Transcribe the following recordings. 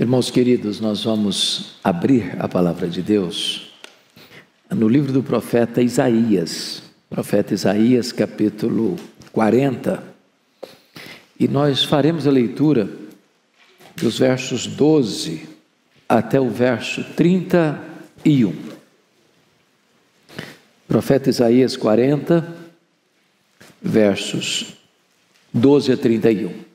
Irmãos queridos, nós vamos abrir a palavra de Deus no livro do profeta Isaías, profeta Isaías, capítulo 40, e nós faremos a leitura dos versos 12 até o verso 31. Profeta Isaías 40, versos 12 a 31.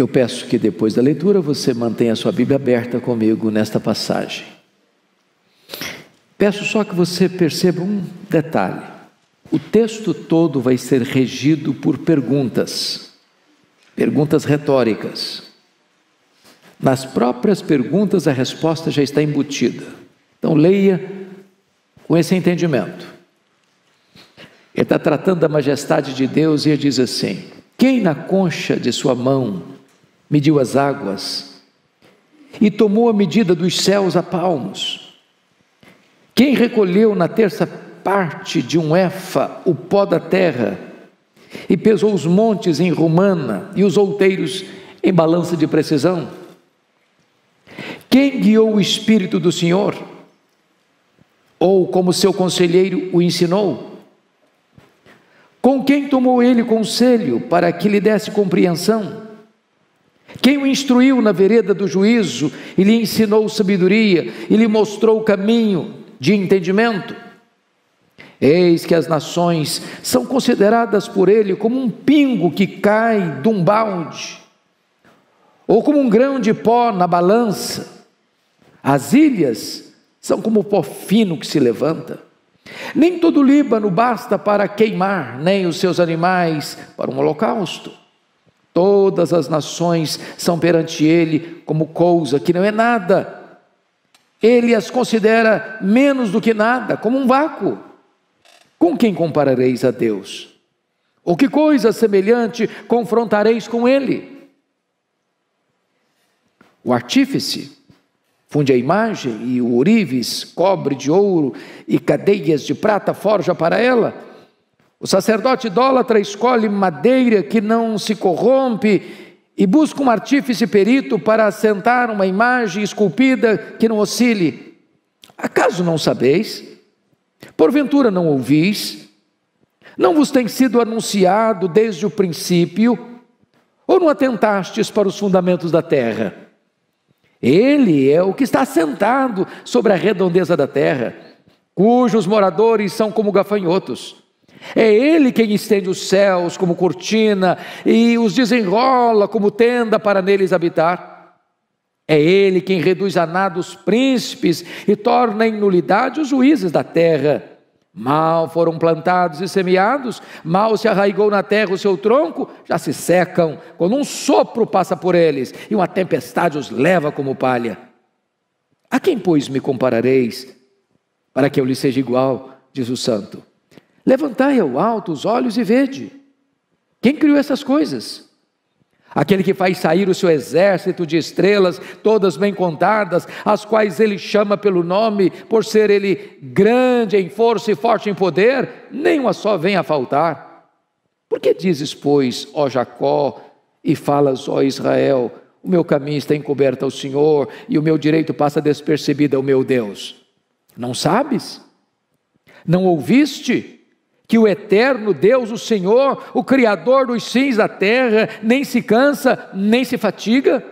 Eu peço que depois da leitura você mantenha a sua Bíblia aberta comigo nesta passagem. Peço só que você perceba um detalhe. O texto todo vai ser regido por perguntas, perguntas retóricas. Nas próprias perguntas a resposta já está embutida. Então leia com esse entendimento. Ele está tratando da majestade de Deus e ele diz assim: quem na concha de sua mão mediu as águas e tomou a medida dos céus a palmos. Quem recolheu na terça parte de um efa o pó da terra e pesou os montes em romana e os outeiros em balança de precisão? Quem guiou o Espírito do Senhor? Ou como seu conselheiro o ensinou? Com quem tomou ele conselho para que lhe desse compreensão? Quem o instruiu na vereda do juízo e lhe ensinou sabedoria e lhe mostrou o caminho de entendimento? Eis que as nações são consideradas por ele como um pingo que cai de um balde, ou como um grão de pó na balança. As ilhas são como o pó fino que se levanta. Nem todo o Líbano basta para queimar, nem os seus animais para um holocausto. Todas as nações são perante ele como coisa que não é nada. Ele as considera menos do que nada, como um vácuo. Com quem comparareis a Deus? Ou que coisa semelhante confrontareis com ele? O artífice funde a imagem e o ourives cobre de ouro e cadeias de prata forja para ela. O sacerdote idólatra escolhe madeira que não se corrompe e busca um artífice perito para assentar uma imagem esculpida que não oscile. Acaso não sabeis? Porventura não ouvis? Não vos tem sido anunciado desde o princípio? Ou não atentastes para os fundamentos da terra? Ele é o que está assentado sobre a redondeza da terra, cujos moradores são como gafanhotos. É Ele quem estende os céus como cortina e os desenrola como tenda para neles habitar. É Ele quem reduz a nada os príncipes e torna em nulidade os juízes da terra. Mal foram plantados e semeados, mal se arraigou na terra o seu tronco, já se secam, quando um sopro passa por eles e uma tempestade os leva como palha. A quem, pois, me comparareis para que eu lhe seja igual? Diz o santo. Levantai ao alto os olhos e vede. Quem criou essas coisas? Aquele que faz sair o seu exército de estrelas, todas bem contadas, as quais ele chama pelo nome, por ser ele grande em força e forte em poder, nem uma só vem a faltar. Por que dizes, pois, ó Jacó, e falas, ó Israel, o meu caminho está encoberto ao Senhor e o meu direito passa despercebido ao meu Deus? Não sabes? Não ouviste? que o eterno Deus, o Senhor, o Criador dos fins da terra, nem se cansa, nem se fatiga?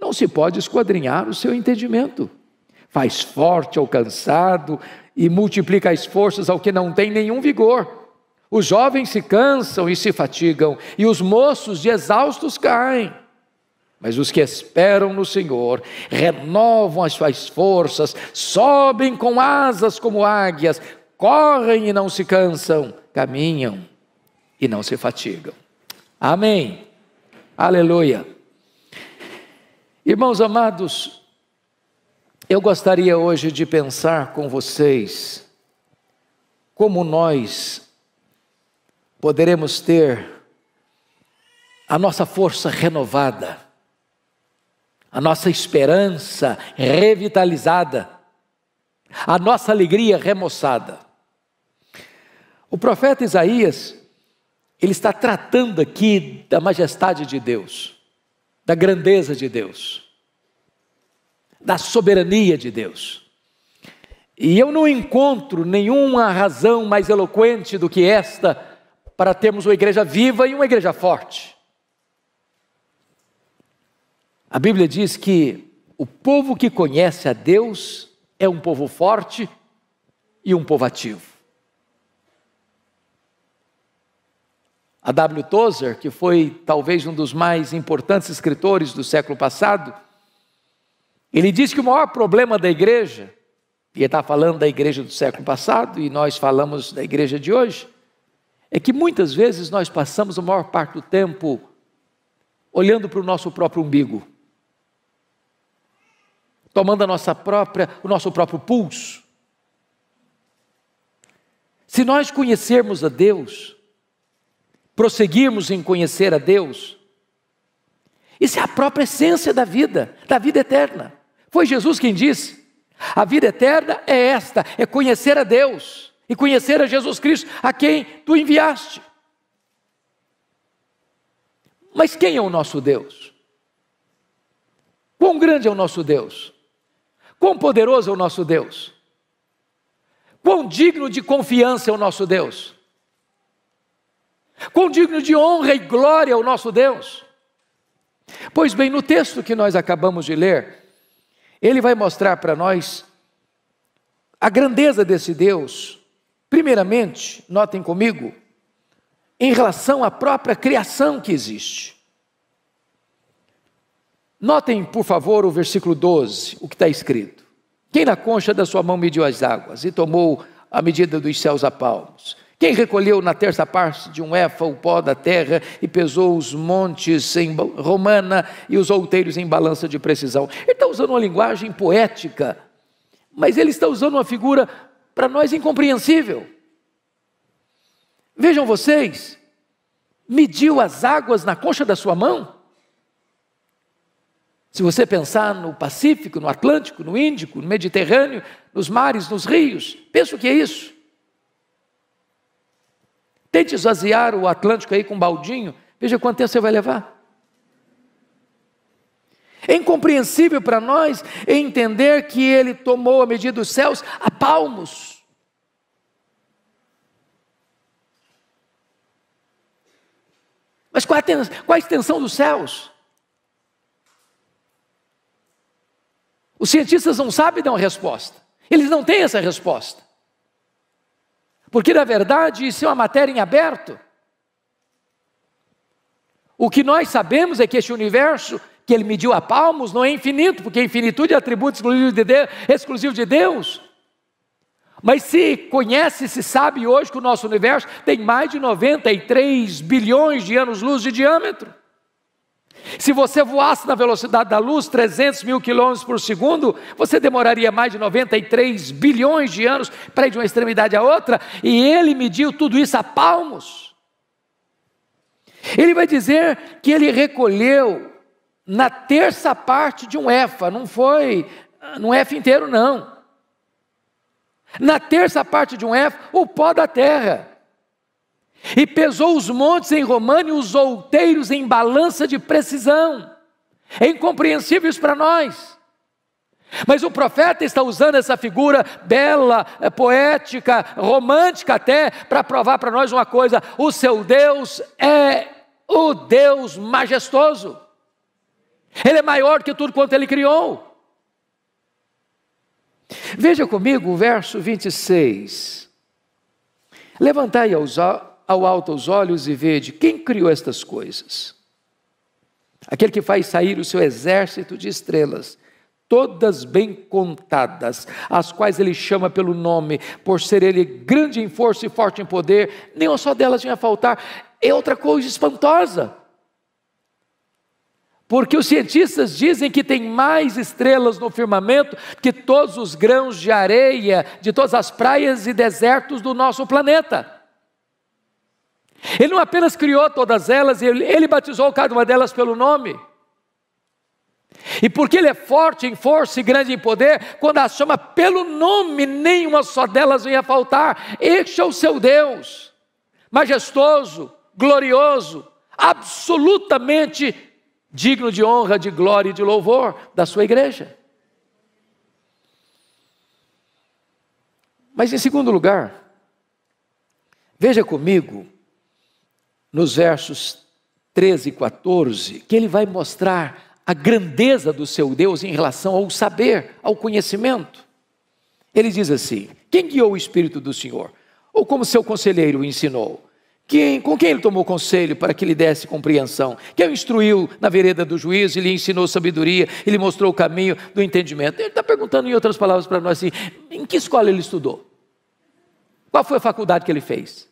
Não se pode esquadrinhar o seu entendimento. Faz forte ao cansado e multiplica as forças ao que não tem nenhum vigor. Os jovens se cansam e se fatigam, e os moços de exaustos caem. Mas os que esperam no Senhor renovam as suas forças, sobem com asas como águias, correm e não se cansam, caminham e não se fatigam. Amém. Aleluia. Irmãos amados, eu gostaria hoje de pensar com vocês como nós poderemos ter a nossa força renovada, a nossa esperança revitalizada, a nossa alegria remoçada. O profeta Isaías, ele está tratando aqui da majestade de Deus, da grandeza de Deus, da soberania de Deus. E eu não encontro nenhuma razão mais eloquente do que esta para termos uma igreja viva e uma igreja forte. A Bíblia diz que o povo que conhece a Deus é um povo forte e um povo ativo. A W. Tozer, que foi talvez um dos mais importantes escritores do século passado, ele diz que o maior problema da igreja, e ele está falando da igreja do século passado, e nós falamos da igreja de hoje, é que muitas vezes nós passamos a maior parte do tempo olhando para o nosso próprio umbigo, tomando a nossa própria, o nosso próprio pulso. Se nós conhecermos a Deus, prosseguirmos em conhecer a Deus, isso é a própria essência da vida, da vida eterna. Foi Jesus quem disse: a vida eterna é esta, é conhecer a Deus e conhecer a Jesus Cristo, a quem tu enviaste. Mas quem é o nosso Deus? Quão grande é o nosso Deus? Quão poderoso é o nosso Deus? Quão digno de confiança é o nosso Deus? Quão digno de honra e glória o nosso Deus! Pois bem, no texto que nós acabamos de ler, ele vai mostrar para nós a grandeza desse Deus. Primeiramente, notem comigo, em relação à própria criação que existe. Notem, por favor, o versículo 12, o que está escrito. Quem na concha da sua mão mediu as águas e tomou a medida dos céus a palmos? Quem recolheu na terça parte de um efa o pó da terra e pesou os montes em romana e os outeiros em balança de precisão? Ele está usando uma linguagem poética, mas ele está usando uma figura para nós incompreensível. Vejam vocês, mediu as águas na concha da sua mão? Se você pensar no Pacífico, no Atlântico, no Índico, no Mediterrâneo, nos mares, nos rios, penso que é isso. Tente esvaziar o Atlântico aí com um baldinho, veja quanto tempo você vai levar. É incompreensível para nós entender que ele tomou a medida dos céus a palmos. Mas qual a, extensão dos céus? Os cientistas não sabem dar uma resposta. Eles não têm essa resposta. Porque, na verdade, isso é uma matéria em aberto. O que nós sabemos é que este universo que ele mediu a palmos não é infinito, porque a infinitude é atributo exclusivo de Deus. Exclusivo de Deus. Mas se conhece, se sabe hoje que o nosso universo tem mais de 93 bilhões de anos-luz de diâmetro. Se você voasse na velocidade da luz, 300 mil quilômetros por segundo, você demoraria mais de 93 bilhões de anos para ir de uma extremidade à outra, e ele mediu tudo isso a palmos. Ele vai dizer que ele recolheu na terça parte de um EFA, não foi ah, num EFA inteiro, não. Na terça parte de um EFA, o pó da terra e pesou os montes em Romano e os outeiros em balança de precisão. É incompreensível isso para nós. Mas o profeta está usando essa figura bela, eh, poética, romântica até, para provar para nós uma coisa: o seu Deus é o Deus majestoso. Ele é maior que tudo quanto ele criou. Veja comigo o verso 26. Levantai aos, ao alto os olhos e vede quem criou estas coisas. Aquele que faz sair o seu exército de estrelas, todas bem contadas, as quais ele chama pelo nome, por ser ele grande em força e forte em poder, nenhuma só delas vinha faltar. É outra coisa espantosa. Porque os cientistas dizem que tem mais estrelas no firmamento que todos os grãos de areia de todas as praias e desertos do nosso planeta. Ele não apenas criou todas elas, ele, ele batizou cada uma delas pelo nome. E porque ele é forte em força e grande em poder, quando as chama pelo nome, nenhuma só delas vem a faltar. Este é o seu Deus, majestoso, glorioso, absolutamente digno de honra, de glória e de louvor da sua igreja. Mas em segundo lugar, veja comigo nos versos 13 e 14, que ele vai mostrar a grandeza do seu Deus em relação ao saber, ao conhecimento. Ele diz assim: Quem guiou o Espírito do Senhor? Ou como seu conselheiro o ensinou? Quem, com quem ele tomou conselho para que lhe desse compreensão? Quem o instruiu na vereda do juízo e lhe ensinou sabedoria e lhe mostrou o caminho do entendimento? Ele está perguntando, em outras palavras, para nós assim: em que escola ele estudou? Qual foi a faculdade que ele fez?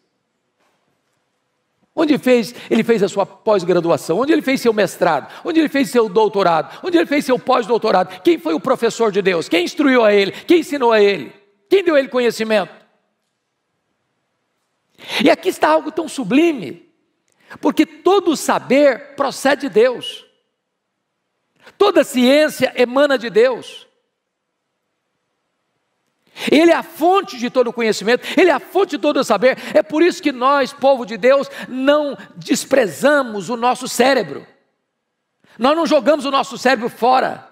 Onde fez, ele fez a sua pós-graduação? Onde ele fez seu mestrado? Onde ele fez seu doutorado? Onde ele fez seu pós-doutorado? Quem foi o professor de Deus? Quem instruiu a ele? Quem ensinou a ele? Quem deu a ele conhecimento? E aqui está algo tão sublime, porque todo saber procede de Deus, toda ciência emana de Deus. Ele é a fonte de todo conhecimento, Ele é a fonte de todo saber. É por isso que nós, povo de Deus, não desprezamos o nosso cérebro. Nós não jogamos o nosso cérebro fora.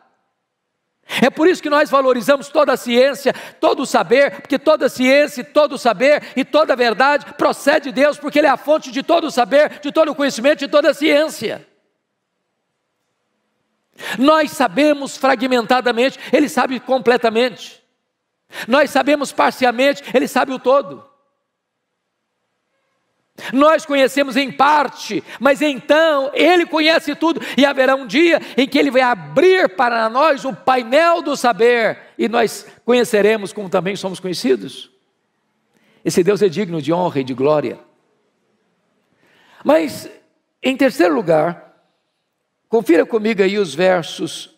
É por isso que nós valorizamos toda a ciência, todo o saber, porque toda a ciência, todo o saber e toda a verdade procede de Deus, porque Ele é a fonte de todo o saber, de todo o conhecimento, de toda a ciência. Nós sabemos fragmentadamente, Ele sabe completamente. Nós sabemos parcialmente, Ele sabe o todo. Nós conhecemos em parte, mas então Ele conhece tudo, e haverá um dia em que Ele vai abrir para nós o painel do saber, e nós conheceremos como também somos conhecidos. Esse Deus é digno de honra e de glória. Mas, em terceiro lugar, confira comigo aí os versos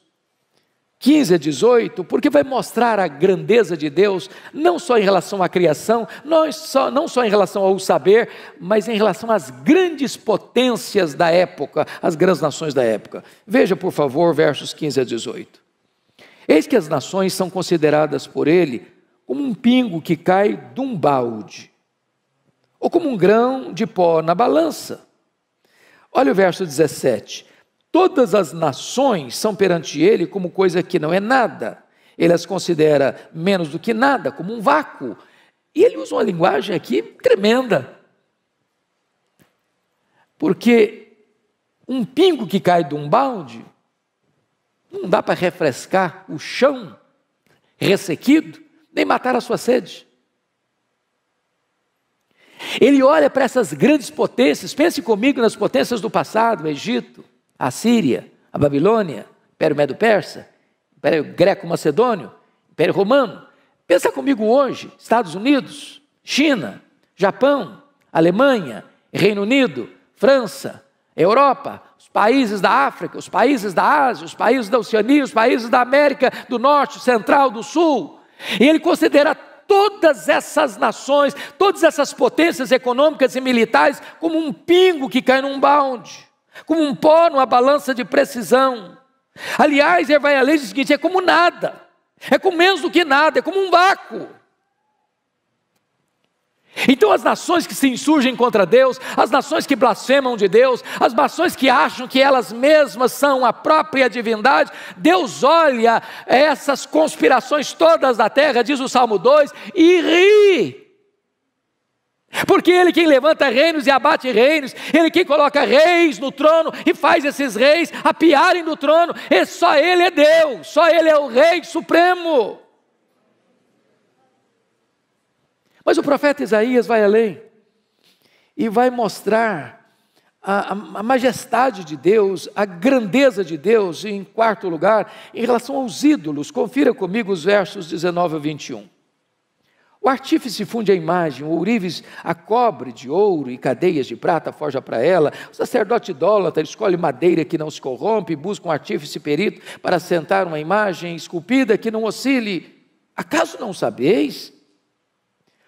15 a 18, porque vai mostrar a grandeza de Deus, não só em relação à criação, não só, não só em relação ao saber, mas em relação às grandes potências da época, as grandes nações da época. Veja, por favor, versos 15 a 18. Eis que as nações são consideradas por ele como um pingo que cai de um balde, ou como um grão de pó na balança. Olha o verso 17 Todas as nações são perante ele como coisa que não é nada. Ele as considera menos do que nada, como um vácuo. E ele usa uma linguagem aqui tremenda. Porque um pingo que cai de um balde não dá para refrescar o chão ressequido, nem matar a sua sede. Ele olha para essas grandes potências, pense comigo nas potências do passado, o Egito, a Síria, a Babilônia, Império Medo-Persa, Império Greco-Macedônio, Império Romano. Pensa comigo hoje, Estados Unidos, China, Japão, Alemanha, Reino Unido, França, Europa, os países da África, os países da Ásia, os países da Oceania, os países da América do Norte, Central, do Sul. E ele considera todas essas nações, todas essas potências econômicas e militares como um pingo que cai num balde como um pó numa balança de precisão. Aliás, ele vai além o seguinte: é como nada, é como menos do que nada, é como um vácuo. Então, as nações que se insurgem contra Deus, as nações que blasfemam de Deus, as nações que acham que elas mesmas são a própria divindade, Deus olha essas conspirações todas da terra, diz o Salmo 2, e ri porque Ele quem levanta reinos e abate reinos, Ele quem coloca reis no trono e faz esses reis apiarem do trono, e só Ele é Deus, só Ele é o Rei Supremo. Mas o profeta Isaías vai além e vai mostrar a, a, a majestade de Deus, a grandeza de Deus, e em quarto lugar, em relação aos ídolos. Confira comigo os versos 19 a 21. O artífice funde a imagem, o ourives a cobre de ouro e cadeias de prata forja para ela. O sacerdote idólatra escolhe madeira que não se corrompe, busca um artífice perito para assentar uma imagem esculpida que não oscile. Acaso não sabeis?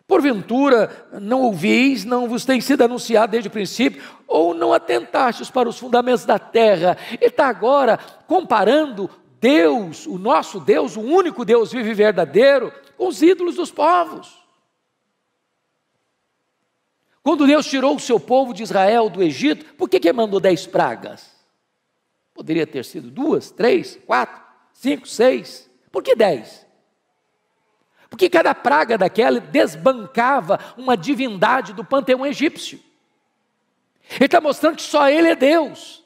Porventura não ouvis, não vos tem sido anunciado desde o princípio, ou não atentastes para os fundamentos da terra. Ele está agora comparando Deus, o nosso Deus, o único Deus vivo e verdadeiro, com os ídolos dos povos. Quando Deus tirou o seu povo de Israel do Egito, por que, que mandou dez pragas? Poderia ter sido duas, três, quatro, cinco, seis. Por que dez? Porque cada praga daquela desbancava uma divindade do panteão egípcio. Ele está mostrando que só ele é Deus,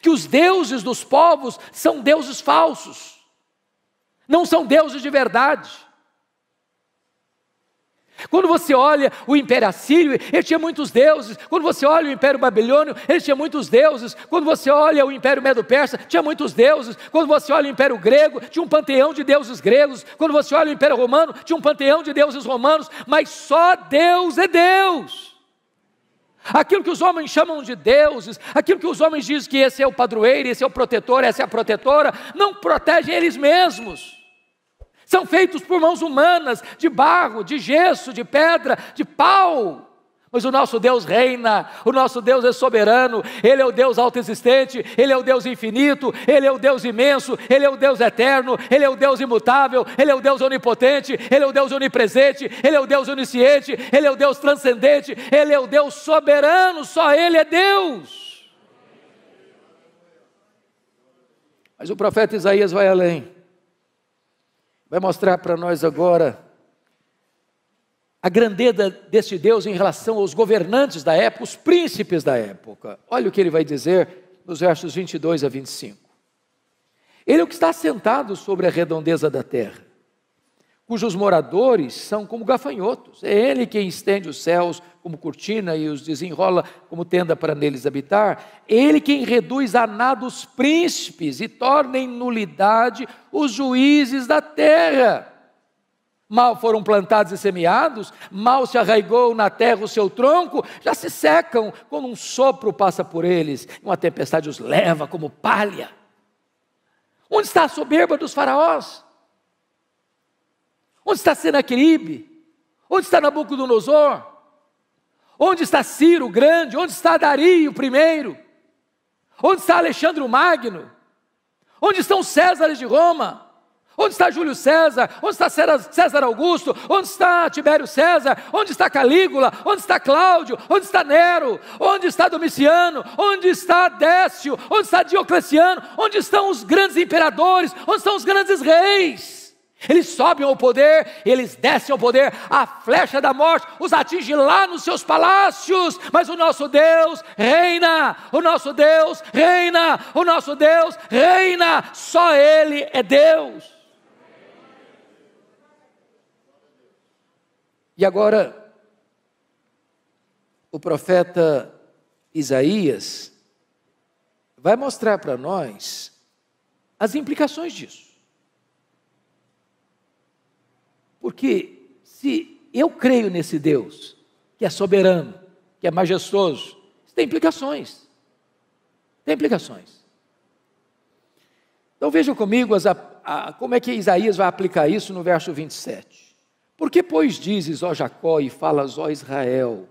que os deuses dos povos são deuses falsos, não são deuses de verdade. Quando você olha o Império Assírio, ele tinha muitos deuses. Quando você olha o Império Babilônio, ele tinha muitos deuses. Quando você olha o Império Medo-Persa, tinha muitos deuses. Quando você olha o Império Grego, tinha um panteão de deuses gregos. Quando você olha o Império Romano, tinha um panteão de deuses romanos. Mas só Deus é Deus. Aquilo que os homens chamam de deuses, aquilo que os homens dizem que esse é o padroeiro, esse é o protetor, essa é a protetora, não protegem eles mesmos. São feitos por mãos humanas, de barro, de gesso, de pedra, de pau. Mas o nosso Deus reina, o nosso Deus é soberano, Ele é o Deus autoexistente, Ele é o Deus infinito, Ele é o Deus imenso, Ele é o Deus eterno, Ele é o Deus imutável, Ele é o Deus onipotente, Ele é o Deus onipresente, Ele é o Deus onisciente, Ele é o Deus transcendente, Ele é o Deus soberano, só Ele é Deus. Mas o profeta Isaías vai além vai mostrar para nós agora a grandeza deste Deus em relação aos governantes da época, os príncipes da época. Olha o que ele vai dizer nos versos 22 a 25. Ele é o que está sentado sobre a redondeza da terra cujos moradores são como gafanhotos. É ele quem estende os céus como cortina e os desenrola como tenda para neles habitar. Ele quem reduz a nada os príncipes e torna em nulidade os juízes da terra. Mal foram plantados e semeados, mal se arraigou na terra o seu tronco, já se secam quando um sopro passa por eles, uma tempestade os leva como palha. Onde está a soberba dos faraós? Onde está Senaqueribe? Onde está Nabucodonosor? Onde está Ciro o Grande? Onde está Dario I? Onde está Alexandre o Magno? Onde estão Césares de Roma? Onde está Júlio César? Onde está César Augusto? Onde está Tibério César? Onde está Calígula? Onde está Cláudio? Onde está Nero? Onde está Domiciano? Onde está Décio? Onde está Diocleciano? Onde estão os grandes imperadores? Onde estão os grandes reis? Eles sobem ao poder, eles descem ao poder, a flecha da morte os atinge lá nos seus palácios, mas o nosso Deus reina, o nosso Deus reina, o nosso Deus reina, só Ele é Deus. E agora, o profeta Isaías vai mostrar para nós as implicações disso. Porque se eu creio nesse Deus, que é soberano, que é majestoso, isso tem implicações. Tem implicações. Então vejam comigo as, a, a, como é que Isaías vai aplicar isso no verso 27. Porque, pois, dizes, ó Jacó, e falas, ó Israel,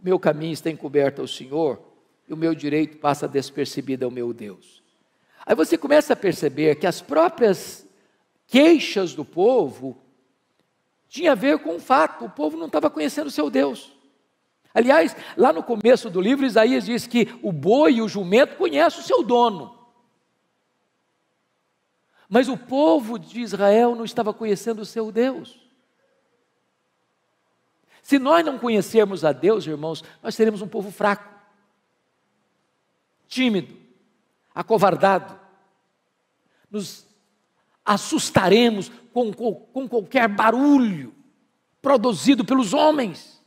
o meu caminho está encoberto ao Senhor, e o meu direito passa despercebido ao meu Deus. Aí você começa a perceber que as próprias queixas do povo tinha a ver com um fato: o povo não estava conhecendo o seu Deus. Aliás, lá no começo do livro, Isaías diz que o boi e o jumento conhecem o seu dono. Mas o povo de Israel não estava conhecendo o seu Deus. Se nós não conhecermos a Deus, irmãos, nós seremos um povo fraco, tímido, acovardado. Nos assustaremos com, com, com qualquer barulho produzido pelos homens.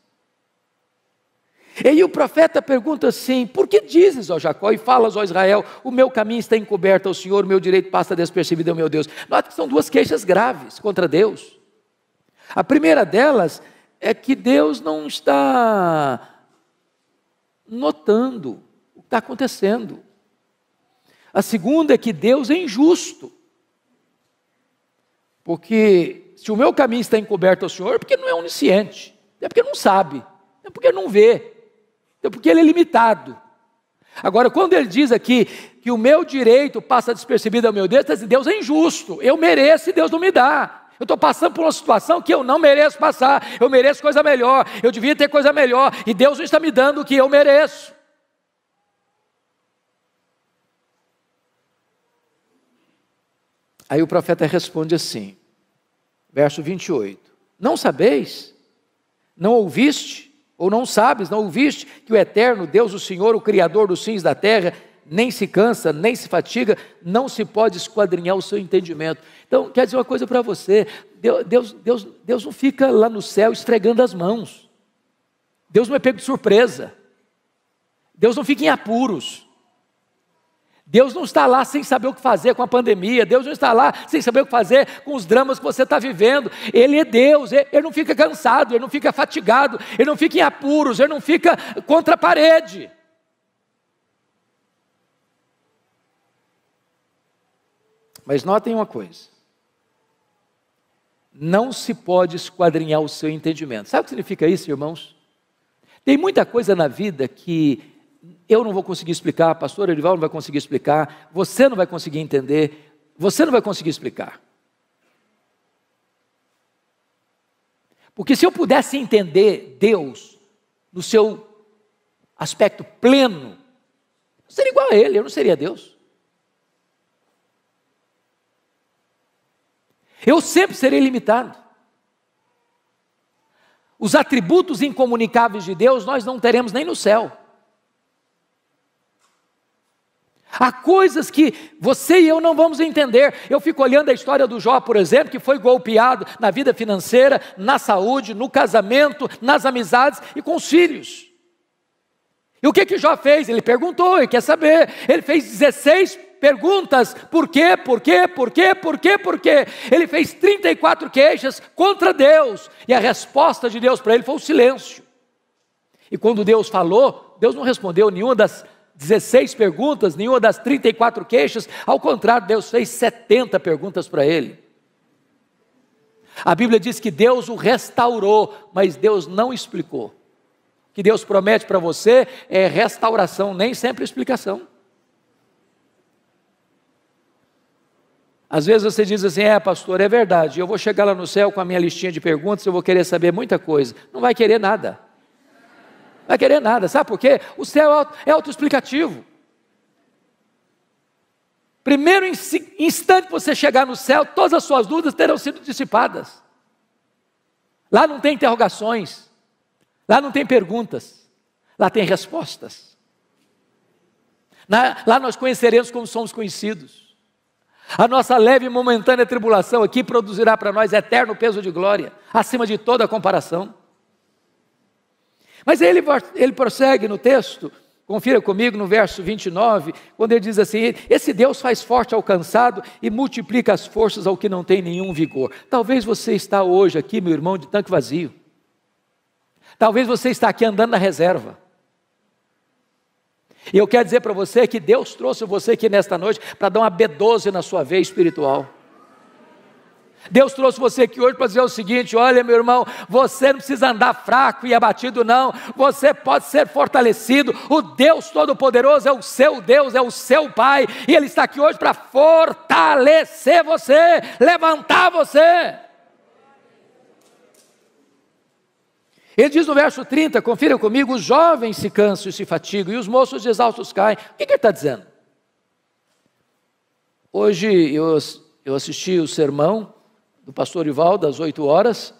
E aí o profeta pergunta assim: Por que dizes, ó Jacó, e falas, ó Israel, o meu caminho está encoberto ao Senhor, o meu direito passa despercebido ao meu Deus? Note que são duas queixas graves contra Deus. A primeira delas é que Deus não está notando o que está acontecendo. A segunda é que Deus é injusto. Porque se o meu caminho está encoberto ao Senhor, é porque não é onisciente, é porque não sabe, é porque não vê, é porque ele é limitado. Agora, quando ele diz aqui que o meu direito passa despercebido ao meu Deus, ele diz, Deus é injusto, eu mereço e Deus não me dá. Eu estou passando por uma situação que eu não mereço passar, eu mereço coisa melhor, eu devia ter coisa melhor, e Deus não está me dando o que eu mereço. Aí o profeta responde assim, verso 28. Não sabeis? Não ouviste? Ou não sabes, não ouviste que o eterno Deus, o Senhor, o Criador dos fins da terra, nem se cansa, nem se fatiga, não se pode esquadrinhar o seu entendimento. Então, quer dizer uma coisa para você: Deus, Deus, Deus não fica lá no céu esfregando as mãos. Deus não é pego de surpresa. Deus não fica em apuros. Deus não está lá sem saber o que fazer com a pandemia, Deus não está lá sem saber o que fazer com os dramas que você está vivendo. Ele é Deus, ele não fica cansado, ele não fica fatigado, ele não fica em apuros, ele não fica contra a parede. Mas notem uma coisa: não se pode esquadrinhar o seu entendimento. Sabe o que significa isso, irmãos? Tem muita coisa na vida que eu não vou conseguir explicar, pastor Edival não vai conseguir explicar, você não vai conseguir entender, você não vai conseguir explicar. Porque se eu pudesse entender Deus no seu aspecto pleno, eu seria igual a Ele, eu não seria Deus. Eu sempre serei limitado. Os atributos incomunicáveis de Deus nós não teremos nem no céu. Há coisas que você e eu não vamos entender. Eu fico olhando a história do Jó, por exemplo, que foi golpeado na vida financeira, na saúde, no casamento, nas amizades e com os filhos. E o que que Jó fez? Ele perguntou, ele quer saber. Ele fez 16 perguntas: por quê, por quê, por quê, por quê, por quê. Ele fez 34 queixas contra Deus. E a resposta de Deus para ele foi o silêncio. E quando Deus falou, Deus não respondeu nenhuma das 16 perguntas, nenhuma das 34 queixas, ao contrário, Deus fez 70 perguntas para ele. A Bíblia diz que Deus o restaurou, mas Deus não explicou. O que Deus promete para você é restauração, nem sempre explicação. Às vezes você diz assim: é, pastor, é verdade, eu vou chegar lá no céu com a minha listinha de perguntas, eu vou querer saber muita coisa. Não vai querer nada. Não vai é querer nada, sabe por quê? O céu é, é autoexplicativo. Primeiro instante que você chegar no céu, todas as suas dúvidas terão sido dissipadas. Lá não tem interrogações, lá não tem perguntas, lá tem respostas. lá nós conheceremos como somos conhecidos. A nossa leve e momentânea tribulação aqui produzirá para nós eterno peso de glória, acima de toda comparação. Mas ele, ele prossegue no texto, confira comigo no verso 29, quando ele diz assim: Esse Deus faz forte ao cansado e multiplica as forças ao que não tem nenhum vigor. Talvez você está hoje aqui, meu irmão, de tanque vazio. Talvez você está aqui andando na reserva. E eu quero dizer para você que Deus trouxe você aqui nesta noite para dar uma B12 na sua veia espiritual. Deus trouxe você aqui hoje para dizer o seguinte: olha, meu irmão, você não precisa andar fraco e abatido, não. Você pode ser fortalecido. O Deus Todo-Poderoso é o seu Deus, é o seu Pai, e Ele está aqui hoje para fortalecer você, levantar você. Ele diz no verso 30, confira comigo: os jovens se cansam e se fatigam, e os moços exaustos caem. O que, que ele está dizendo? Hoje eu, eu assisti o sermão do pastor Ivaldo, às 8 horas,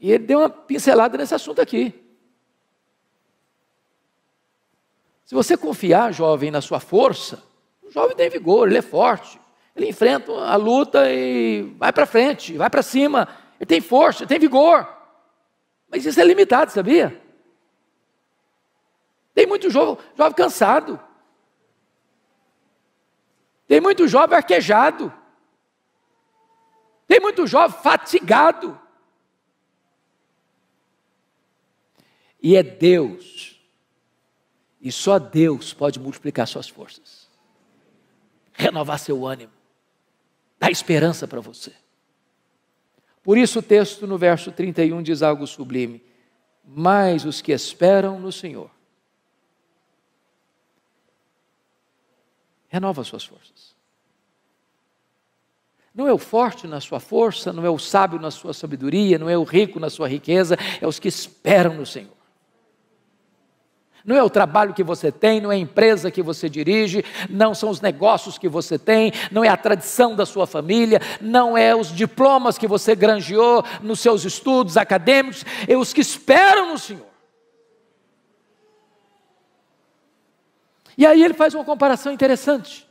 e ele deu uma pincelada nesse assunto aqui. Se você confiar, jovem, na sua força, o jovem tem vigor, ele é forte, ele enfrenta a luta e vai para frente, vai para cima, ele tem força, ele tem vigor. Mas isso é limitado, sabia? Tem muito jovem, jovem cansado. Tem muito jovem arquejado. Tem muito jovem fatigado. E é Deus, e só Deus pode multiplicar suas forças, renovar seu ânimo, dar esperança para você. Por isso, o texto no verso 31 diz algo sublime: Mas os que esperam no Senhor, renova suas forças. Não é o forte na sua força, não é o sábio na sua sabedoria, não é o rico na sua riqueza, é os que esperam no Senhor. Não é o trabalho que você tem, não é a empresa que você dirige, não são os negócios que você tem, não é a tradição da sua família, não é os diplomas que você granjeou nos seus estudos acadêmicos, é os que esperam no Senhor. E aí ele faz uma comparação interessante.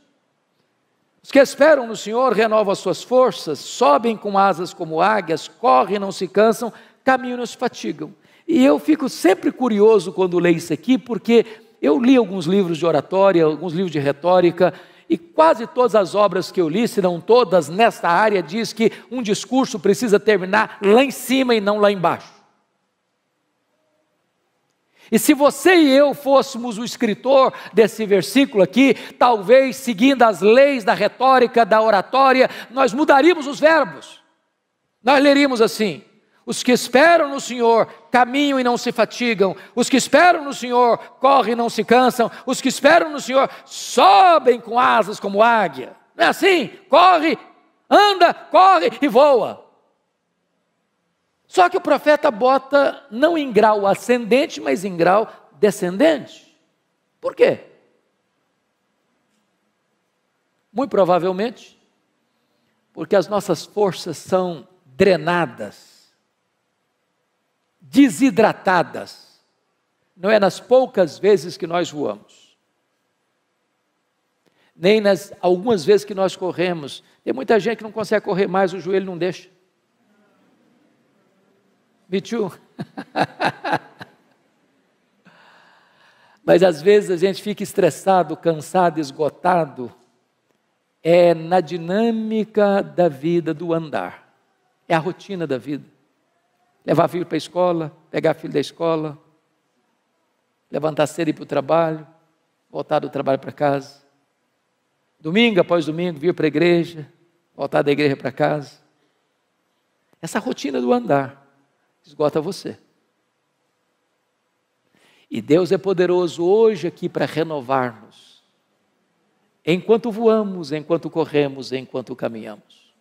Os que esperam no Senhor renovam as suas forças, sobem com asas como águias, correm, não se cansam, caminham, não se fatigam. E eu fico sempre curioso quando leio isso aqui, porque eu li alguns livros de oratória, alguns livros de retórica, e quase todas as obras que eu li, se não todas, nesta área, diz que um discurso precisa terminar lá em cima e não lá embaixo. E se você e eu fôssemos o escritor desse versículo aqui, talvez seguindo as leis da retórica, da oratória, nós mudaríamos os verbos. Nós leríamos assim: os que esperam no Senhor caminham e não se fatigam, os que esperam no Senhor correm e não se cansam, os que esperam no Senhor sobem com asas como águia. Não é assim? Corre, anda, corre e voa. Só que o profeta bota não em grau ascendente, mas em grau descendente. Por quê? Muito provavelmente, porque as nossas forças são drenadas, desidratadas. Não é nas poucas vezes que nós voamos, nem nas algumas vezes que nós corremos. Tem muita gente que não consegue correr mais, o joelho não deixa. Me too. Mas às vezes a gente fica estressado, cansado, esgotado. É na dinâmica da vida, do andar. É a rotina da vida. Levar filho para a escola, pegar filho da escola, levantar cedo e ir para o trabalho, voltar do trabalho para casa. Domingo após domingo, vir para a igreja, voltar da igreja para casa. Essa rotina do andar esgota você. E Deus é poderoso hoje aqui para renovar-nos. Enquanto voamos, enquanto corremos, enquanto caminhamos.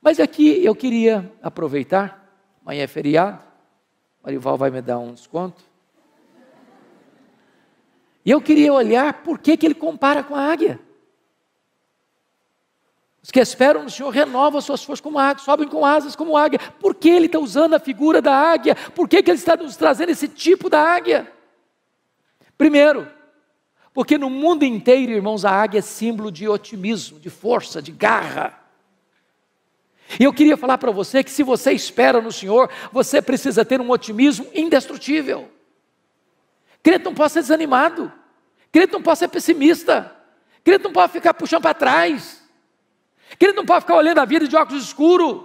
Mas aqui eu queria aproveitar, amanhã é feriado, Marival vai me dar um desconto. E eu queria olhar por que, que ele compara com a águia. Os que esperam no Senhor renovam suas forças como águia, sobem com asas como águia. Por que ele está usando a figura da águia? Por que, que ele está nos trazendo esse tipo da águia? Primeiro, porque no mundo inteiro, irmãos, a águia é símbolo de otimismo, de força, de garra. E eu queria falar para você que se você espera no Senhor, você precisa ter um otimismo indestrutível. Crente não pode ser desanimado. Crente não pode ser pessimista. Crente não pode ficar puxando para trás. Que ele não pode ficar olhando a vida de óculos escuros.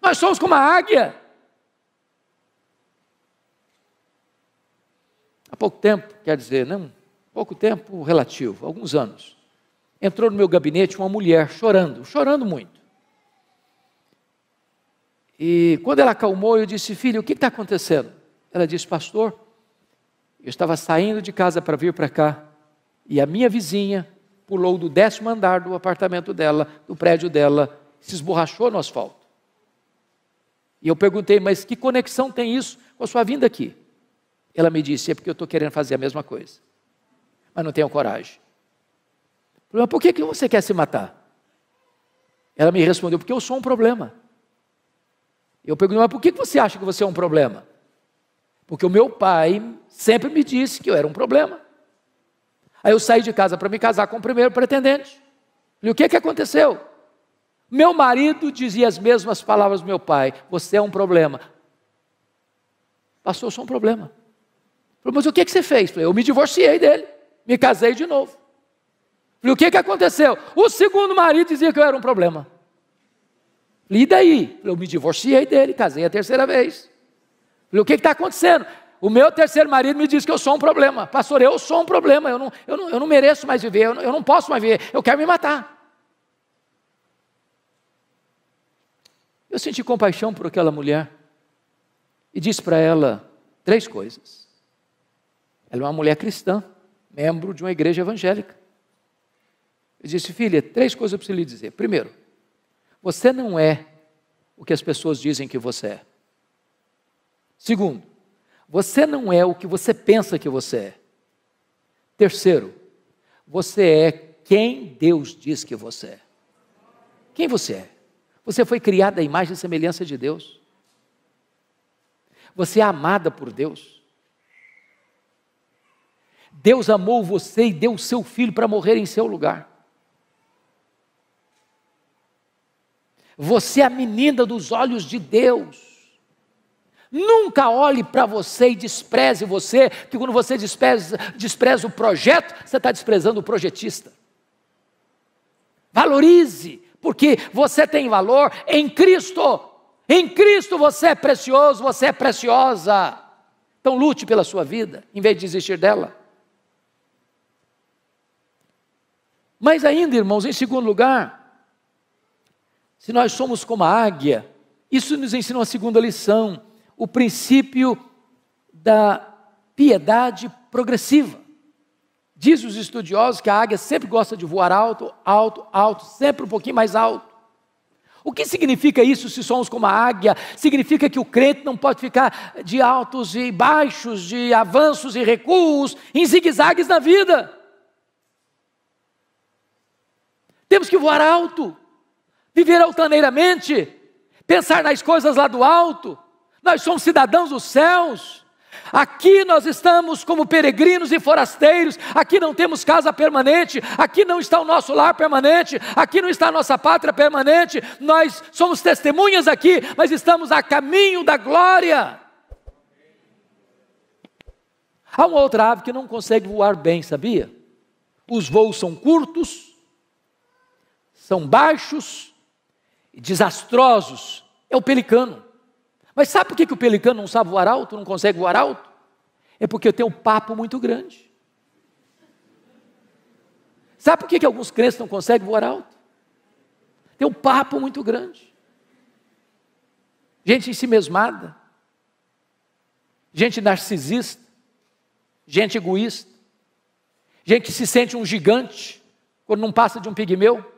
Nós somos como a águia. Há pouco tempo, quer dizer, não, pouco tempo relativo, alguns anos, entrou no meu gabinete uma mulher chorando, chorando muito. E quando ela acalmou, eu disse, filho, o que está acontecendo? Ela disse, pastor, eu estava saindo de casa para vir para cá e a minha vizinha pulou do décimo andar do apartamento dela, do prédio dela, se esborrachou no asfalto. E eu perguntei, mas que conexão tem isso com a sua vinda aqui? Ela me disse, é porque eu estou querendo fazer a mesma coisa, mas não tenho coragem. Mas por que, que você quer se matar? Ela me respondeu, porque eu sou um problema. Eu perguntei, mas por que você acha que você é um problema? Porque o meu pai sempre me disse que eu era um problema. Aí eu saí de casa para me casar com o primeiro pretendente. E o que, que aconteceu? Meu marido dizia as mesmas palavras do meu pai: Você é um problema. Passou só um problema. Falei, mas o que, que você fez? Falei, eu me divorciei dele, me casei de novo. Falei, o que, que aconteceu? O segundo marido dizia que eu era um problema. Falei, e daí? Falei, eu me divorciei dele, casei a terceira vez. Falei, o que está acontecendo? O meu terceiro marido me diz que eu sou um problema. Pastor, eu sou um problema, eu não, eu não, eu não mereço mais viver, eu não, eu não posso mais viver, eu quero me matar. Eu senti compaixão por aquela mulher e disse para ela três coisas. Ela é uma mulher cristã, membro de uma igreja evangélica. Eu disse, filha, três coisas eu preciso lhe dizer. Primeiro, você não é o que as pessoas dizem que você é. Segundo, você não é o que você pensa que você é. Terceiro, você é quem Deus diz que você é. Quem você é? Você foi criada à imagem e semelhança de Deus. Você é amada por Deus. Deus amou você e deu o seu filho para morrer em seu lugar. Você é a menina dos olhos de Deus. Nunca olhe para você e despreze você, Que quando você despreza, despreza o projeto, você está desprezando o projetista. Valorize, porque você tem valor em Cristo. Em Cristo você é precioso, você é preciosa. Então lute pela sua vida, em vez de desistir dela. Mas ainda, irmãos, em segundo lugar, se nós somos como a águia, isso nos ensina uma segunda lição o princípio da piedade progressiva. Diz os estudiosos que a águia sempre gosta de voar alto, alto, alto, sempre um pouquinho mais alto. O que significa isso se somos como a águia? Significa que o crente não pode ficar de altos e baixos, de avanços e recuos, em zigue-zagues na vida. Temos que voar alto, viver altaneiramente, pensar nas coisas lá do alto, nós somos cidadãos dos céus. Aqui nós estamos como peregrinos e forasteiros, aqui não temos casa permanente, aqui não está o nosso lar permanente, aqui não está a nossa pátria permanente, nós somos testemunhas aqui, mas estamos a caminho da glória. Há uma outra ave que não consegue voar bem, sabia? Os voos são curtos, são baixos e desastrosos. É o pelicano. Mas sabe por que, que o pelicano não sabe voar alto, não consegue voar alto? É porque tem um papo muito grande. Sabe por que, que alguns crentes não conseguem voar alto? Tem um papo muito grande. Gente em si mesmada, gente narcisista, gente egoísta, gente que se sente um gigante quando não passa de um pigmeu.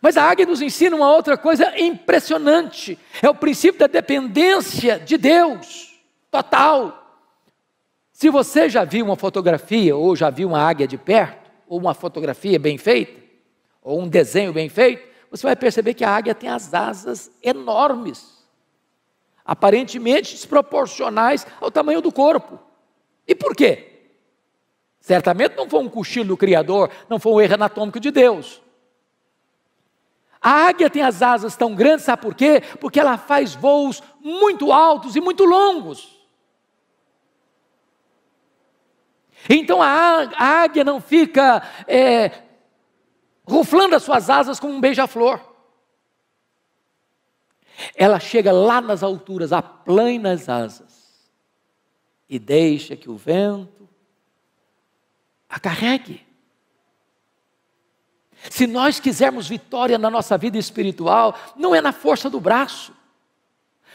Mas a águia nos ensina uma outra coisa impressionante: é o princípio da dependência de Deus, total. Se você já viu uma fotografia, ou já viu uma águia de perto, ou uma fotografia bem feita, ou um desenho bem feito, você vai perceber que a águia tem as asas enormes, aparentemente desproporcionais ao tamanho do corpo. E por quê? Certamente não foi um cochilo do Criador, não foi um erro anatômico de Deus. A águia tem as asas tão grandes, sabe por quê? Porque ela faz voos muito altos e muito longos. Então a, águia não fica é, ruflando as suas asas como um beija-flor. Ela chega lá nas alturas, aplana as asas e deixa que o vento a carregue. Se nós quisermos vitória na nossa vida espiritual, não é na força do braço,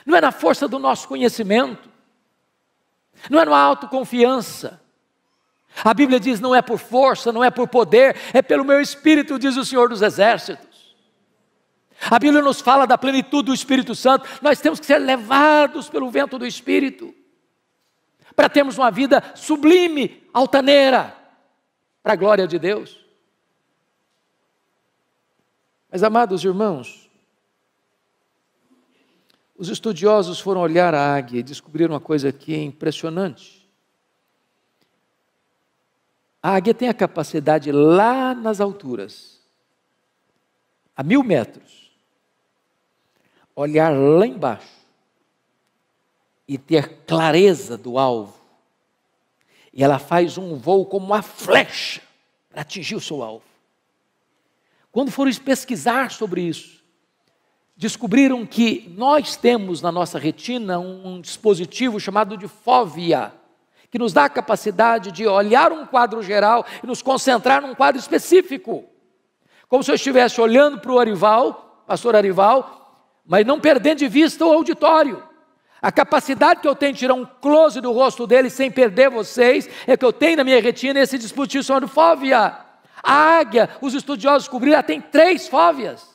não é na força do nosso conhecimento, não é na autoconfiança. A Bíblia diz: não é por força, não é por poder, é pelo meu espírito, diz o Senhor dos Exércitos. A Bíblia nos fala da plenitude do Espírito Santo, nós temos que ser levados pelo vento do Espírito, para termos uma vida sublime, altaneira, para a glória de Deus. Mas, amados irmãos, os estudiosos foram olhar a águia e descobriram uma coisa que é impressionante. A águia tem a capacidade lá nas alturas, a mil metros, olhar lá embaixo e ter clareza do alvo. E ela faz um voo como uma flecha para atingir o seu alvo. Quando foram pesquisar sobre isso, descobriram que nós temos na nossa retina um, dispositivo chamado de fóvia que nos dá a capacidade de olhar um quadro geral e nos concentrar num quadro específico. Como se eu estivesse olhando para o Arival, pastor Arival, mas não perdendo de vista o auditório. A capacidade que eu tenho de tirar um close do rosto dele sem perder vocês é que eu tenho na minha retina esse dispositivo chamado fóvia. A águia, os estudiosos descobriram, ela tem três fóveas.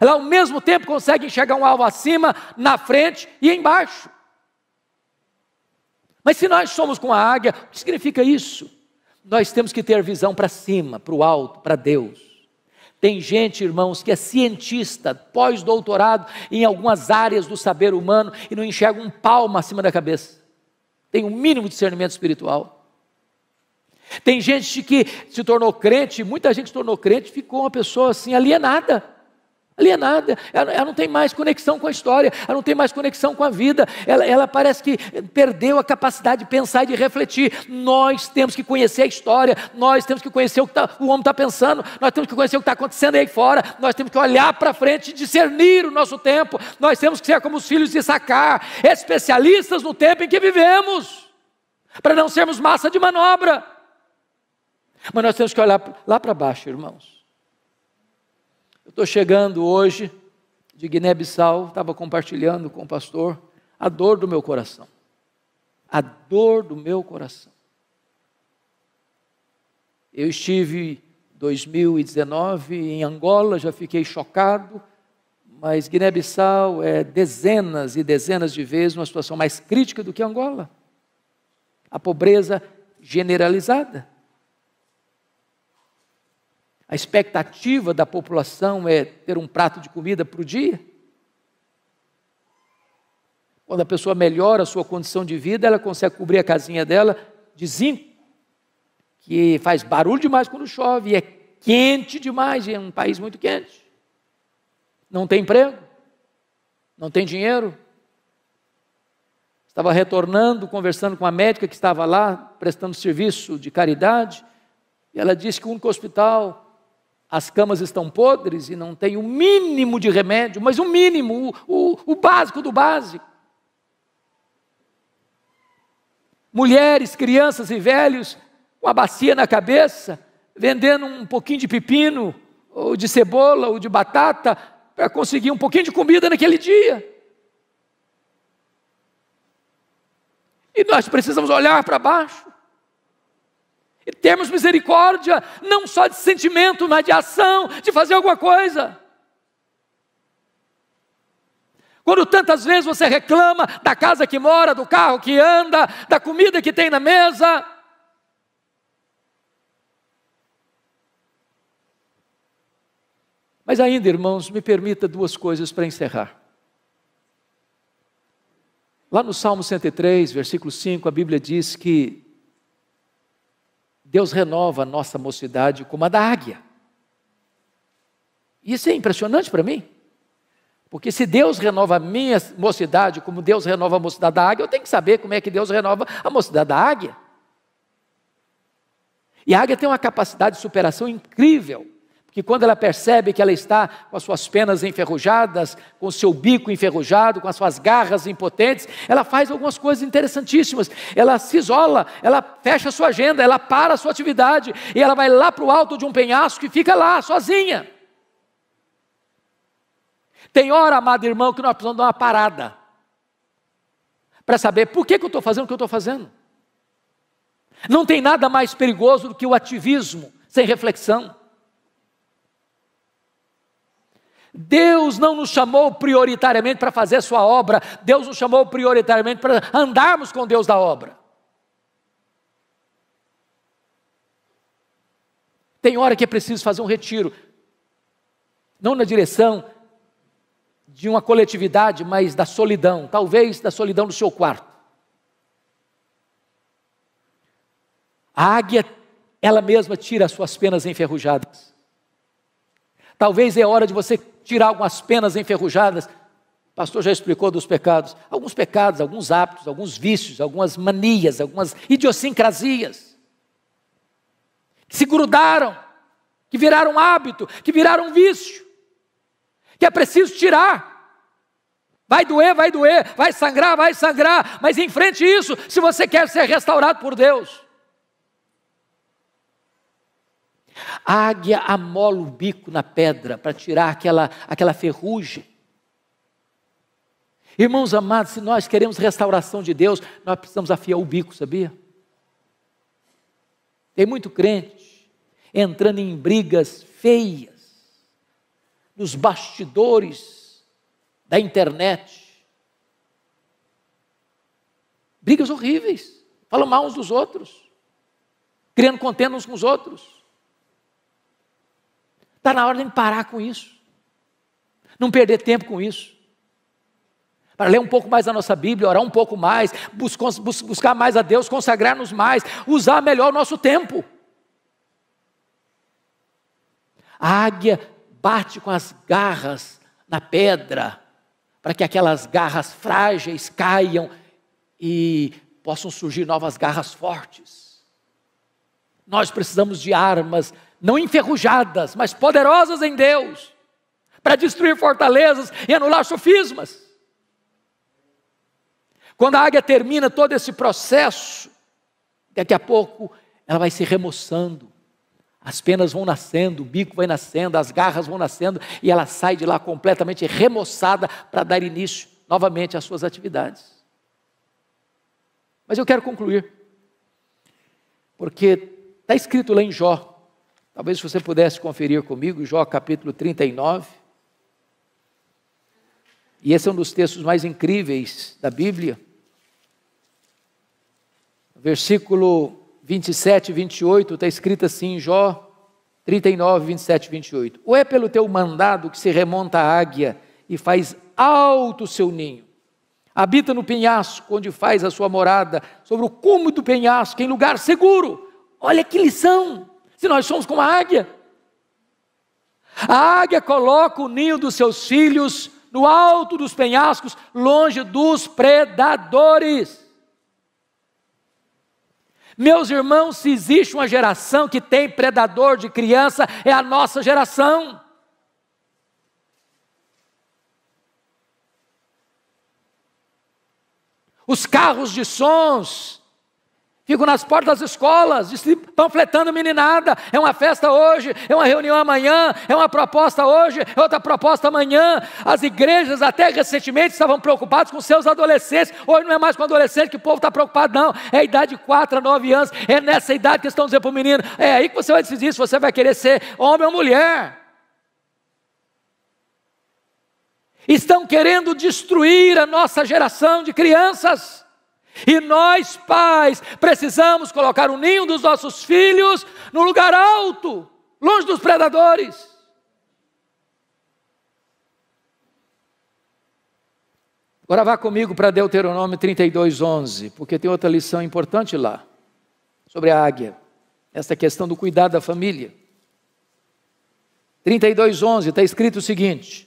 Ela ao mesmo tempo consegue enxergar um alvo acima, na frente e embaixo. Mas se nós somos com a águia, o que significa isso? Nós temos que ter visão para cima, para o alto, para Deus. Tem gente, irmãos, que é cientista, pós-doutorado em algumas áreas do saber humano e não enxerga um palmo acima da cabeça. Tem um mínimo discernimento espiritual. Tem gente que se tornou crente, muita gente se tornou crente, ficou uma pessoa assim alienada. Alienada, ela, ela não tem mais conexão com a história, ela não tem mais conexão com a vida, ela, ela parece que perdeu a capacidade de pensar e de refletir. Nós temos que conhecer a história, nós temos que conhecer o que tá, o homem está pensando, nós temos que conhecer o que está acontecendo aí fora, nós temos que olhar para frente e discernir o nosso tempo, nós temos que ser como os filhos de Sacar, especialistas no tempo em que vivemos, para não sermos massa de manobra. Mas nós temos que olhar lá para baixo, irmãos. Eu estou chegando hoje de Guiné-Bissau, estava compartilhando com o pastor a dor do meu coração. A dor do meu coração. Eu estive 2019 em Angola, já fiquei chocado, mas Guiné-Bissau é dezenas e dezenas de vezes uma situação mais crítica do que Angola. A pobreza generalizada. A expectativa da população é ter um prato de comida para o dia. Quando a pessoa melhora a sua condição de vida, ela consegue cobrir a casinha dela de zinco, que faz barulho demais quando chove, e é quente demais, e é um país muito quente. Não tem emprego, não tem dinheiro. Estava retornando, conversando com a médica que estava lá, prestando serviço de caridade, e ela disse que o único hospital as camas estão podres e não tem o mínimo de remédio, mas o mínimo, o, o, o básico do básico. Mulheres, crianças e velhos com a bacia na cabeça, vendendo um pouquinho de pepino, ou de cebola, ou de batata, para conseguir um pouquinho de comida naquele dia. E nós precisamos olhar para baixo. E termos misericórdia, não só de sentimento, mas de ação, de fazer alguma coisa. Quando tantas vezes você reclama da casa que mora, do carro que anda, da comida que tem na mesa. Mas ainda, irmãos, me permita duas coisas para encerrar. Lá no Salmo 103, versículo 5, a Bíblia diz que Deus renova a nossa mocidade como a da águia. Isso é impressionante para mim. Porque se Deus renova a minha mocidade como Deus renova a mocidade da águia, eu tenho que saber como é que Deus renova a mocidade da águia. E a águia tem uma capacidade de superação incrível que quando ela percebe que ela está com as suas penas enferrujadas, com o seu bico enferrujado, com as suas garras impotentes, ela faz algumas coisas interessantíssimas. Ela se isola, ela fecha a sua agenda, ela para a sua atividade e ela vai lá para o alto de um penhasco e fica lá, sozinha. Tem hora, amado irmão, que nós precisamos dar uma parada para saber por que, que eu estou fazendo o que eu estou fazendo. Não tem nada mais perigoso do que o ativismo sem reflexão. Deus não nos chamou prioritariamente para fazer sua obra, Deus nos chamou prioritariamente para andarmos com Deus da obra. Tem hora que é preciso fazer um retiro, não na direção de uma coletividade, mas da solidão, talvez da solidão do seu quarto. A águia, ela mesma tira as suas penas enferrujadas. Talvez é hora de você tirar algumas penas enferrujadas. O pastor já explicou dos pecados. Alguns pecados, alguns hábitos, alguns vícios, algumas manias, algumas idiosincrasias. Que se grudaram, que viraram hábito, que viraram vício. Que é preciso tirar. Vai doer, vai doer, vai sangrar, vai sangrar, mas enfrente isso se você quer ser restaurado por Deus. A águia amola o bico na pedra para tirar aquela, aquela ferrugem. Irmãos amados, se nós queremos restauração de Deus, nós precisamos afiar o bico, sabia? Tem muito crente entrando em brigas feias nos bastidores da internet. Brigas horríveis, falam mal uns dos outros, criando contendas uns com os outros. Está na hora de parar com isso. Não perder tempo com isso. Para ler um pouco mais a nossa Bíblia, orar um pouco mais, buscar mais a Deus, consagrar-nos mais, usar melhor o nosso tempo. A águia bate com as garras na pedra, para que aquelas garras frágeis caiam e possam surgir novas garras fortes. Nós precisamos de armas não enferrujadas, mas poderosas em Deus, para destruir fortalezas e anular sofismas. Quando a águia termina todo esse processo, daqui a pouco ela vai se remoçando, as penas vão nascendo, o bico vai nascendo, as garras vão nascendo, e ela sai de lá completamente remoçada para dar início novamente às suas atividades. Mas eu quero concluir, porque está escrito lá em Jó Talvez você pudesse conferir comigo Jó capítulo 39. E esse é um dos textos mais incríveis da Bíblia. Versículo 27 e 28 está escrito assim, Jó 39, 27 e 28. Ou é pelo teu mandado que se remonta a águia e faz alto o seu ninho. Habita no penhasco onde faz a sua morada, sobre o cume do penhasco, em lugar seguro. Olha que lição! se nós somos como a águia. A águia coloca o ninho dos seus filhos no alto dos penhascos, longe dos predadores. Meus irmãos, se existe uma geração que tem predador de criança, é a nossa geração. Os carros de sons Fico nas portas das escolas, panfletando meninada. É uma festa hoje, é uma reunião amanhã, é uma proposta hoje, é outra proposta amanhã. As igrejas até recentemente estavam preocupadas com seus adolescentes. Hoje não é mais com adolescente que o povo está preocupado, não. É a idade de 4 a 9 anos. É nessa idade que estão dizendo para o menino: é aí que você vai decidir se você vai querer ser homem ou mulher. Estão querendo destruir a nossa geração de crianças. E nós, pais, precisamos colocar o ninho dos nossos filhos no lugar alto, longe dos predadores. Agora vá comigo para Deuteronômio 32, 11, porque tem outra lição importante lá, sobre a águia, esta é questão do cuidado da família. 32, 11, está escrito o seguinte: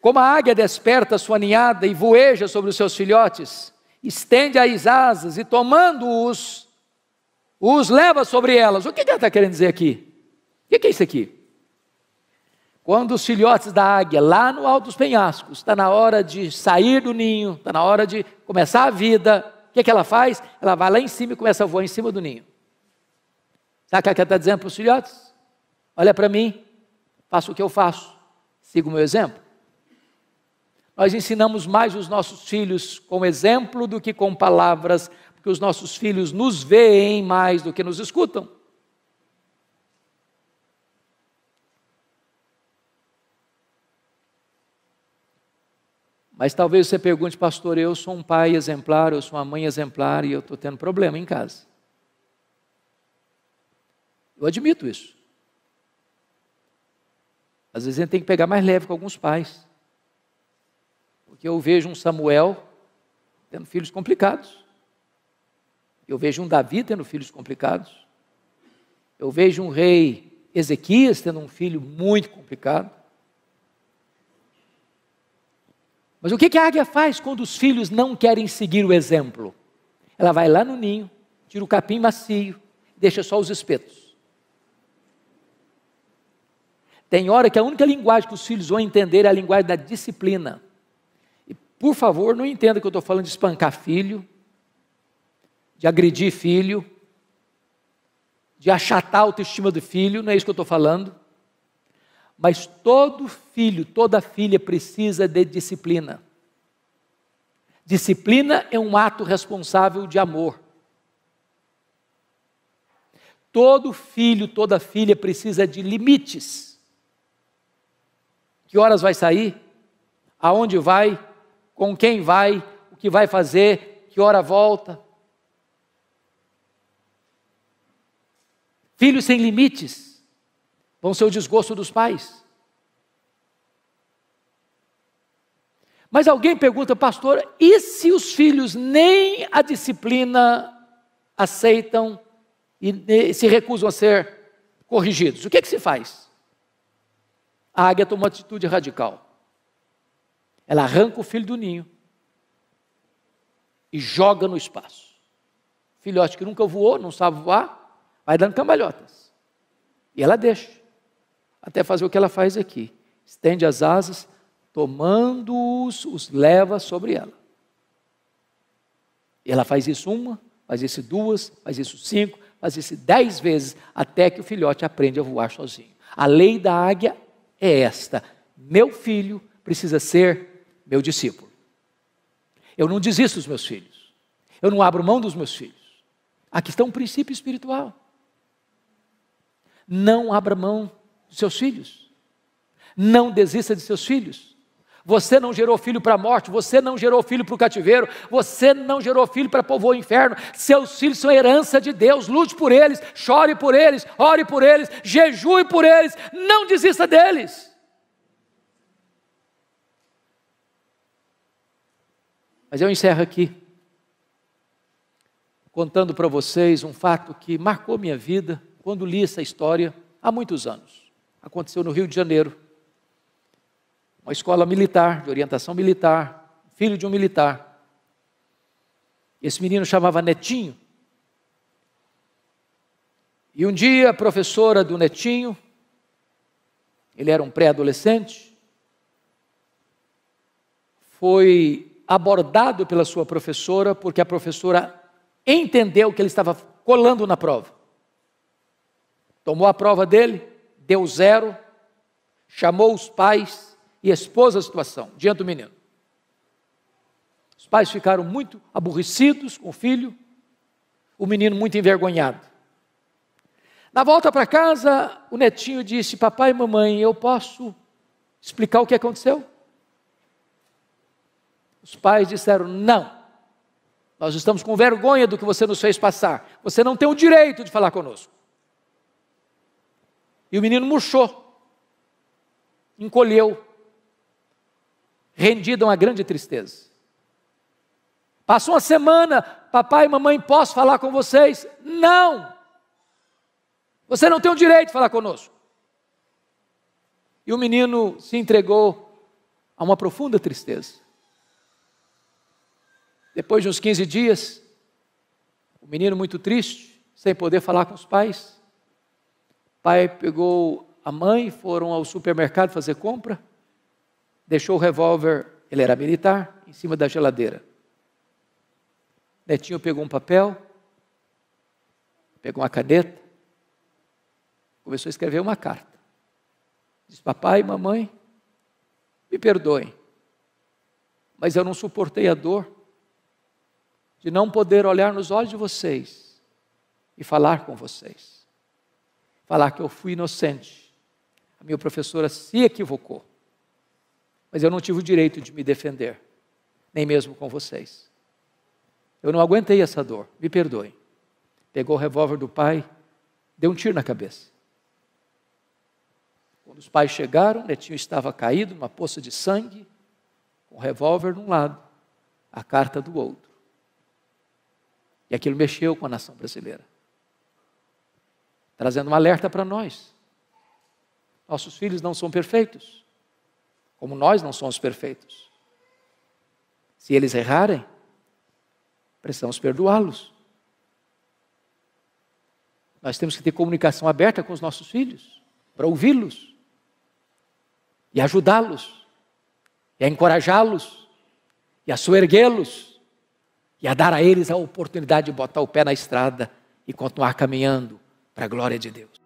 Como a águia desperta sua ninhada e voeja sobre os seus filhotes, estende as asas e tomando-os, os leva sobre elas. O que ela está querendo dizer aqui? O que é isso aqui? Quando os filhotes da águia, lá no alto dos penhascos, está na hora de sair do ninho, está na hora de começar a vida, o que, é que ela faz? Ela vai lá em cima e começa a voar em cima do ninho. Sabe o que ela está dizendo para os filhotes? Olha para mim, faça o que eu faço, siga o meu exemplo. Nós ensinamos mais os nossos filhos com exemplo do que com palavras, porque os nossos filhos nos veem mais do que nos escutam. Mas talvez você pergunte, pastor, eu sou um pai exemplar, eu sou uma mãe exemplar e eu estou tendo problema em casa. Eu admito isso. Às vezes a gente tem que pegar mais leve com alguns pais. Porque eu vejo um Samuel tendo filhos complicados. Eu vejo um Davi tendo filhos complicados. Eu vejo um rei Ezequias tendo um filho muito complicado. Mas o que a águia faz quando os filhos não querem seguir o exemplo? Ela vai lá no ninho, tira o capim macio, deixa só os espetos. Tem hora que a única linguagem que os filhos vão entender é a linguagem da disciplina. Por favor, não entenda que eu estou falando de espancar filho, de agredir filho, de achatar a autoestima do filho, não é isso que eu estou falando. Mas todo filho, toda filha precisa de disciplina. Disciplina é um ato responsável de amor. Todo filho, toda filha precisa de limites. Que horas vai sair? Aonde vai? com quem vai, o que vai fazer, que hora volta. Filhos sem limites vão ser o desgosto dos pais. Mas alguém pergunta, pastor, e se os filhos nem a disciplina aceitam e se recusam a ser corrigidos? O que, é que se faz? A águia tomou uma atitude radical. Ela arranca o filho do ninho e joga no espaço. Filhote que nunca voou, não sabe voar, vai dando cambalhotas. E ela deixa, até fazer o que ela faz aqui: estende as asas, tomando-os, os leva sobre ela. E ela faz isso uma, faz isso duas, faz isso cinco, faz isso dez vezes, até que o filhote aprende a voar sozinho. A lei da águia é esta: meu filho precisa ser meu discípulo. Eu não desisto dos meus filhos. Eu não abro mão dos meus filhos. Aqui está um princípio espiritual. Não abra mão dos seus filhos. Não desista de seus filhos. Você não gerou filho para a morte, você não gerou filho para o cativeiro, você não gerou filho para povoar o inferno. Seus filhos são herança de Deus. Lute por eles, chore por eles, ore por eles, jejue por eles, não desista deles. Mas eu encerro aqui, contando para vocês um fato que marcou minha vida quando li essa história há muitos anos. Aconteceu no Rio de Janeiro. Uma escola militar, de orientação militar, filho de um militar. Esse menino chamava Netinho. E um dia a professora do Netinho, ele era um pré-adolescente, foi abordado pela sua professora, porque a professora entendeu que ele estava colando na prova. Tomou a prova dele, deu zero, chamou os pais e expôs a situação diante do menino. Os pais ficaram muito aborrecidos com o filho, o menino muito envergonhado. Na volta para casa, o netinho disse: Papai e mamãe, eu posso explicar o que aconteceu? Os pais disseram: não, nós estamos com vergonha do que você nos fez passar, você não tem o direito de falar conosco. E o menino murchou, encolheu, rendido a uma grande tristeza. Passou uma semana, papai e mamãe, posso falar com vocês? Não! Você não tem o direito de falar conosco. E o menino se entregou a uma profunda tristeza. Depois de uns 15 dias, o menino muito triste, sem poder falar com os pais. O pai pegou a mãe, foram ao supermercado fazer compra, deixou o revólver, ele era militar, em cima da geladeira. Netinho pegou um papel, pegou uma caneta, começou a escrever uma carta. Diz: Papai, mamãe, me perdoem, mas eu não suportei a dor de não poder olhar nos olhos de vocês e falar com vocês. Falar que eu fui inocente. A minha professora se equivocou. Mas eu não tive o direito de me defender, nem mesmo com vocês. Eu não aguentei essa dor, me perdoem. Pegou o revólver do pai, deu um tiro na cabeça. Quando os pais chegaram, Netinho estava caído numa poça de sangue, com o revólver num lado, a carta do outro. E aquilo mexeu com a nação brasileira, trazendo um alerta para nós. Nossos filhos não são perfeitos, como nós não somos perfeitos. Se eles errarem, precisamos perdoá-los. Nós temos que ter comunicação aberta com os nossos filhos, para ouvi-los e ajudá-los, e encorajá-los, e a soerguê-los, e a dar a eles a oportunidade de botar o pé na estrada e continuar caminhando para a glória de Deus.